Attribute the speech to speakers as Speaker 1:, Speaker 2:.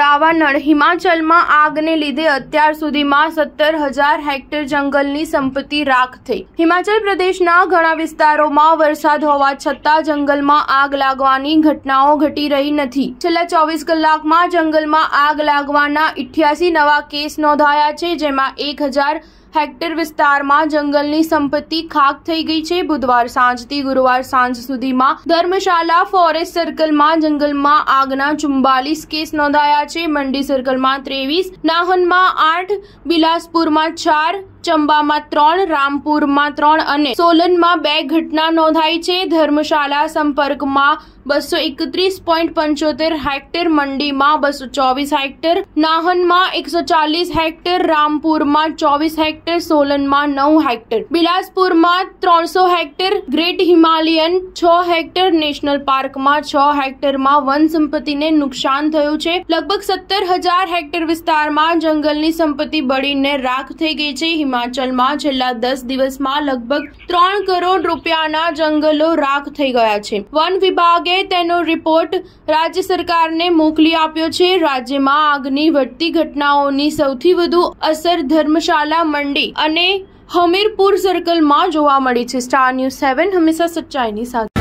Speaker 1: દાવાનળ હિમાચલમાં આગને લીધે અત્યાર સુધીમાં સત્તર હજાર હેક્ટર જંગલની સંપત્તિ રાખ થઈ હિમાચલ પ્રદેશના ઘણા વિસ્તારોમાં વરસાદ હોવા છતાં જંગલમાં આગ લાગવાની ઘટનાઓ ઘટી રહી નથી છેલ્લા ચોવીસ કલાકમાં જંગલમાં આગ લાગવાના ઇઠ્યાસી નવા કેસ નોંધાયા છે જેમાં એક હજાર હેક્ટર વિસ્તારમાં જંગલની સંપત્તિ ખાક થઈ ગઈ છે બુધવાર સાંજથી ગુરુવાર સાંજ સુધીમાં ધર્મશાલા ફોરેસ્ટ સર્કલમાં જંગલમાં આગના ચુમ્બાલીસ કેસ નોંધાયા છે મંડી સર્કલમાં ત્રેવીસ નાહનમાં આઠ બિલાસપુરમાં ચાર ચંબામાં ત્રણ રામપુરમાં ત્રણ અને સોલનમાં બે ઘટના નોંધાઈ છે ધર્મશાલા સંપર્કમાં બસો એકત્રીસ પોઈન્ટ પંચોતેર હેક્ટર મંડીમાં બસો ચોવીસ હેક્ટર નાહનમાં એકસો ચાલીસ હેક્ટર રામપુરમાં ચોવીસ હેક્ટર હેક્ટર સોલનમાં નવ હેક્ટર બિલાસપુરમાં ત્રણસો હેક્ટર ગ્રેટ હિમાલયન છ હેક્ટર નેશનલ પાર્કમાં છ હેક્ટરમાં વન સંપત્તિને નુકસાન થયું છે લગભગ સત્તર હજાર હેક્ટર વિસ્તારમાં જંગલની સંપત્તિ બળીને રાખ થઈ ગઈ છે હિમાચલમાં છેલ્લા દસ દિવસમાં લગભગ ત્રણ કરોડ રૂપિયાના જંગલો રાખ થઈ ગયા છે વન વિભાગે તેનો રિપોર્ટ રાજ્ય સરકારને મોકલી આપ્યો છે રાજ્યમાં આગની વધતી ઘટનાઓની સૌથી વધુ અસર ધર્મશાળા મંડી અને હમીરપુર સર્કલમાં જોવા મળી છે સ્ટાર ન્યૂઝ સેવન હંમેશા સચ્ચાઈની સાથે